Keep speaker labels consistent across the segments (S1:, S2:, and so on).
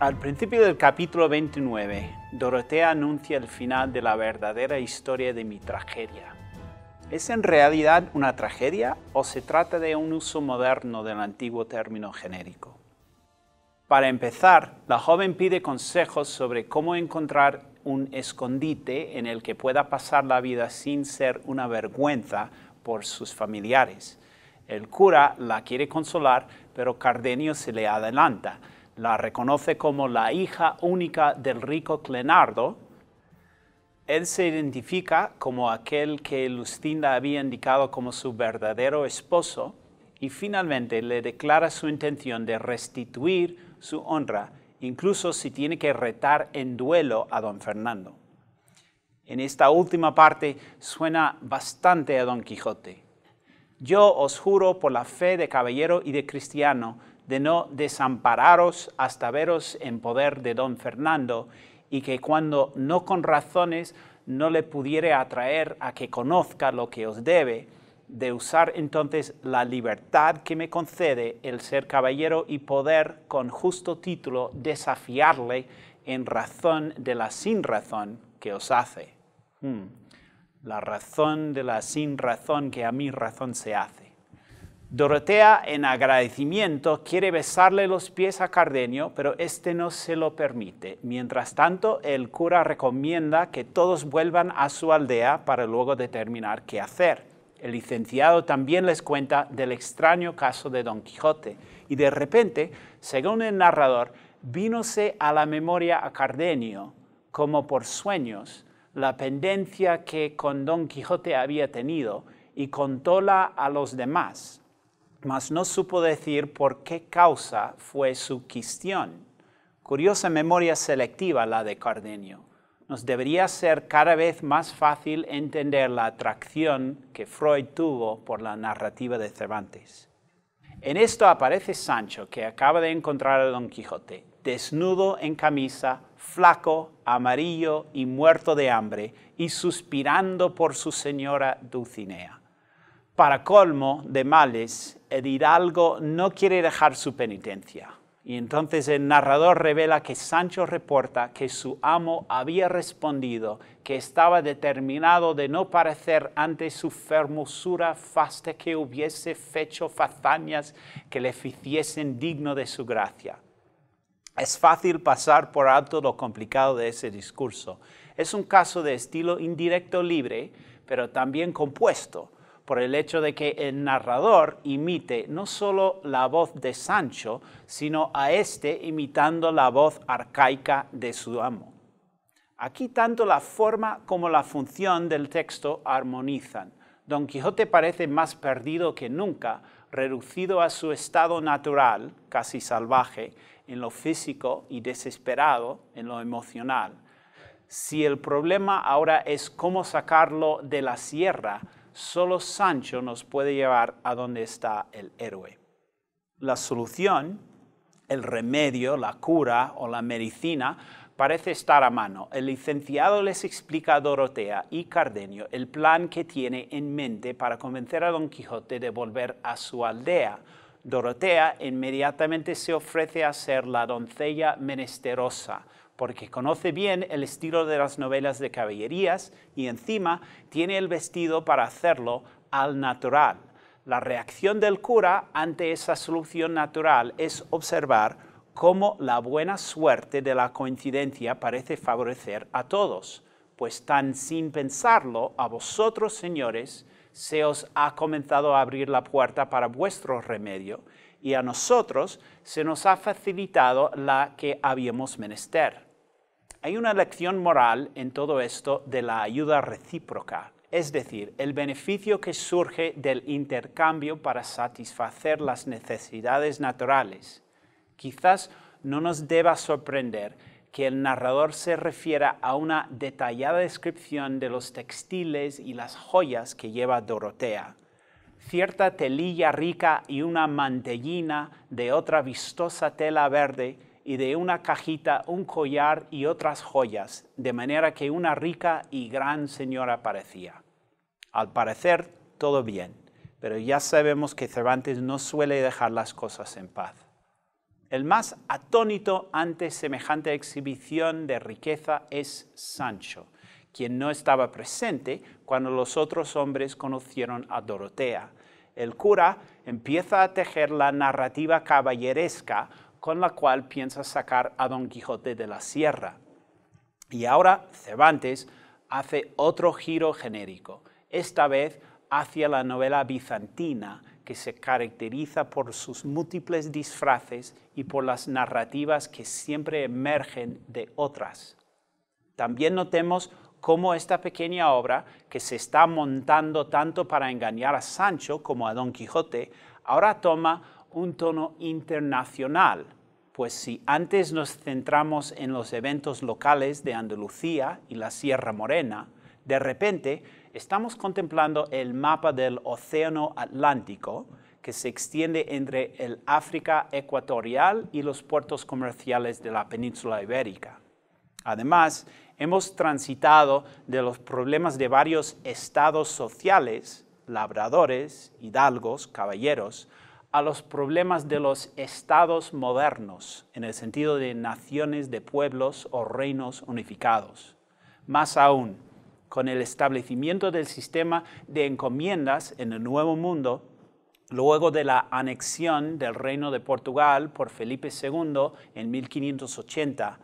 S1: Al principio del capítulo 29, Dorotea anuncia el final de la verdadera historia de mi tragedia. ¿Es en realidad una tragedia o se trata de un uso moderno del antiguo término genérico? Para empezar, la joven pide consejos sobre cómo encontrar un escondite en el que pueda pasar la vida sin ser una vergüenza por sus familiares. El cura la quiere consolar, pero Cardenio se le adelanta la reconoce como la hija única del rico Clenardo, él se identifica como aquel que Lucinda había indicado como su verdadero esposo y finalmente le declara su intención de restituir su honra, incluso si tiene que retar en duelo a don Fernando. En esta última parte suena bastante a don Quijote. Yo os juro por la fe de caballero y de cristiano de no desampararos hasta veros en poder de don Fernando, y que cuando no con razones no le pudiere atraer a que conozca lo que os debe, de usar entonces la libertad que me concede el ser caballero y poder con justo título desafiarle en razón de la sin razón que os hace. Hmm. La razón de la sin razón que a mi razón se hace. Dorotea, en agradecimiento, quiere besarle los pies a Cardenio, pero este no se lo permite. Mientras tanto, el cura recomienda que todos vuelvan a su aldea para luego determinar qué hacer. El licenciado también les cuenta del extraño caso de Don Quijote y de repente, según el narrador, vínose a la memoria a Cardenio, como por sueños, la pendencia que con Don Quijote había tenido y contóla a los demás mas no supo decir por qué causa fue su quistión. Curiosa memoria selectiva la de Cardenio. Nos debería ser cada vez más fácil entender la atracción que Freud tuvo por la narrativa de Cervantes. En esto aparece Sancho, que acaba de encontrar a Don Quijote, desnudo en camisa, flaco, amarillo y muerto de hambre, y suspirando por su señora Dulcinea. Para colmo de males, el hidalgo no quiere dejar su penitencia. Y entonces el narrador revela que Sancho reporta que su amo había respondido que estaba determinado de no parecer ante su fermosura hasta que hubiese hecho fazañas que le hiciesen digno de su gracia. Es fácil pasar por alto lo complicado de ese discurso. Es un caso de estilo indirecto libre, pero también compuesto por el hecho de que el narrador imite no solo la voz de Sancho, sino a este imitando la voz arcaica de su amo. Aquí tanto la forma como la función del texto armonizan. Don Quijote parece más perdido que nunca, reducido a su estado natural, casi salvaje, en lo físico y desesperado en lo emocional. Si el problema ahora es cómo sacarlo de la sierra, solo Sancho nos puede llevar a donde está el héroe. La solución, el remedio, la cura o la medicina parece estar a mano. El licenciado les explica a Dorotea y Cardenio el plan que tiene en mente para convencer a Don Quijote de volver a su aldea. Dorotea inmediatamente se ofrece a ser la doncella menesterosa, porque conoce bien el estilo de las novelas de caballerías y encima tiene el vestido para hacerlo al natural. La reacción del cura ante esa solución natural es observar cómo la buena suerte de la coincidencia parece favorecer a todos, pues tan sin pensarlo a vosotros, señores, se os ha comenzado a abrir la puerta para vuestro remedio, y a nosotros se nos ha facilitado la que habíamos menester hay una lección moral en todo esto de la ayuda recíproca, es decir, el beneficio que surge del intercambio para satisfacer las necesidades naturales. Quizás no nos deba sorprender que el narrador se refiera a una detallada descripción de los textiles y las joyas que lleva Dorotea. Cierta telilla rica y una mantellina de otra vistosa tela verde y de una cajita un collar y otras joyas, de manera que una rica y gran señora parecía. Al parecer, todo bien, pero ya sabemos que Cervantes no suele dejar las cosas en paz. El más atónito ante semejante exhibición de riqueza es Sancho, quien no estaba presente cuando los otros hombres conocieron a Dorotea. El cura empieza a tejer la narrativa caballeresca con la cual piensa sacar a Don Quijote de la sierra. Y ahora Cervantes hace otro giro genérico, esta vez hacia la novela bizantina que se caracteriza por sus múltiples disfraces y por las narrativas que siempre emergen de otras. También notemos cómo esta pequeña obra, que se está montando tanto para engañar a Sancho como a Don Quijote, ahora toma un tono internacional, pues si antes nos centramos en los eventos locales de Andalucía y la Sierra Morena, de repente estamos contemplando el mapa del Océano Atlántico que se extiende entre el África ecuatorial y los puertos comerciales de la península ibérica. Además, hemos transitado de los problemas de varios estados sociales, labradores, hidalgos, caballeros, a los problemas de los estados modernos, en el sentido de naciones de pueblos o reinos unificados. Más aún, con el establecimiento del sistema de encomiendas en el Nuevo Mundo, luego de la anexión del Reino de Portugal por Felipe II en 1580,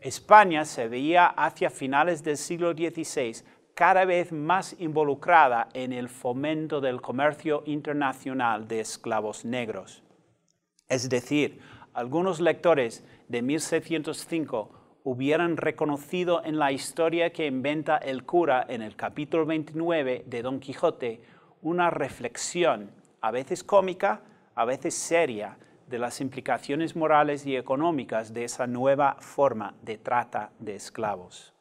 S1: España se veía hacia finales del siglo XVI cada vez más involucrada en el fomento del comercio internacional de esclavos negros. Es decir, algunos lectores de 1605 hubieran reconocido en la historia que inventa el cura en el capítulo 29 de Don Quijote una reflexión, a veces cómica, a veces seria, de las implicaciones morales y económicas de esa nueva forma de trata de esclavos.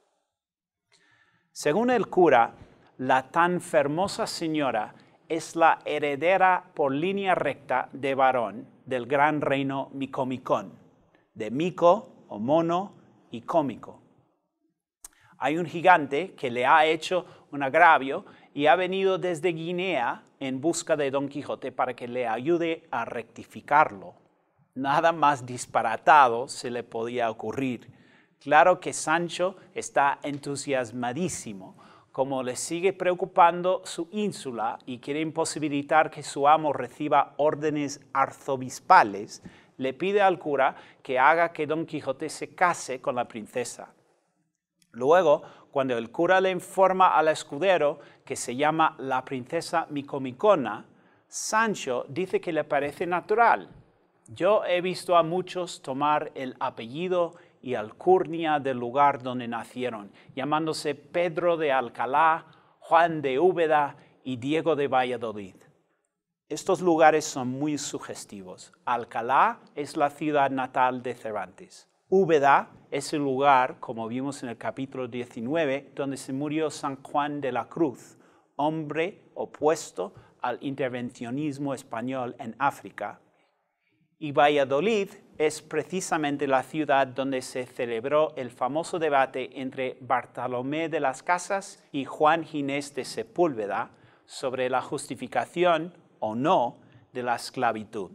S1: Según el cura, la tan fermosa señora es la heredera por línea recta de varón del gran reino micomicón, de mico o mono y cómico. Hay un gigante que le ha hecho un agravio y ha venido desde Guinea en busca de Don Quijote para que le ayude a rectificarlo. Nada más disparatado se le podía ocurrir. Claro que Sancho está entusiasmadísimo, como le sigue preocupando su ínsula y quiere imposibilitar que su amo reciba órdenes arzobispales, le pide al cura que haga que Don Quijote se case con la princesa. Luego, cuando el cura le informa al escudero que se llama la princesa Micomicona, Sancho dice que le parece natural. Yo he visto a muchos tomar el apellido y alcurnia del lugar donde nacieron, llamándose Pedro de Alcalá, Juan de Úbeda y Diego de Valladolid. Estos lugares son muy sugestivos. Alcalá es la ciudad natal de Cervantes. Úbeda es el lugar, como vimos en el capítulo 19, donde se murió San Juan de la Cruz, hombre opuesto al intervencionismo español en África. Y Valladolid es precisamente la ciudad donde se celebró el famoso debate entre Bartolomé de las Casas y Juan Ginés de Sepúlveda sobre la justificación o no de la esclavitud.